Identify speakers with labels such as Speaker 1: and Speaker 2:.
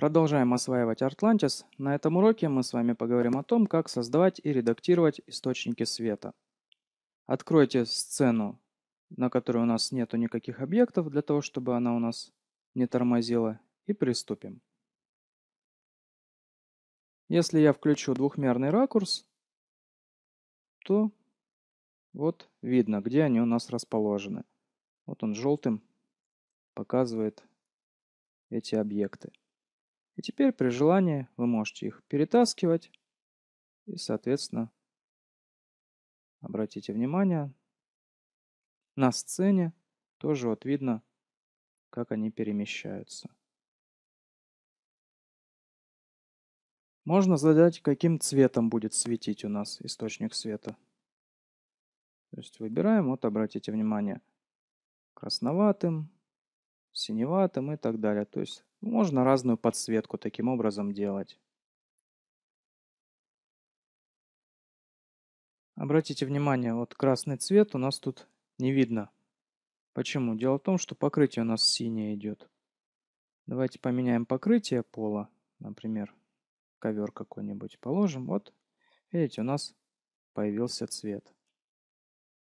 Speaker 1: Продолжаем осваивать Atlantis. На этом уроке мы с вами поговорим о том, как создавать и редактировать источники света. Откройте сцену, на которой у нас нету никаких объектов, для того, чтобы она у нас не тормозила, и приступим. Если я включу двухмерный ракурс, то вот видно, где они у нас расположены. Вот он желтым показывает эти объекты. И теперь при желании вы можете их перетаскивать и, соответственно, обратите внимание, на сцене тоже вот видно, как они перемещаются. Можно задать, каким цветом будет светить у нас источник света. То есть выбираем, вот обратите внимание, красноватым, синеватым и так далее. То есть можно разную подсветку таким образом делать. Обратите внимание, вот красный цвет у нас тут не видно. Почему? Дело в том, что покрытие у нас синее идет. Давайте поменяем покрытие пола, например, ковер какой-нибудь положим. Вот, видите, у нас появился цвет.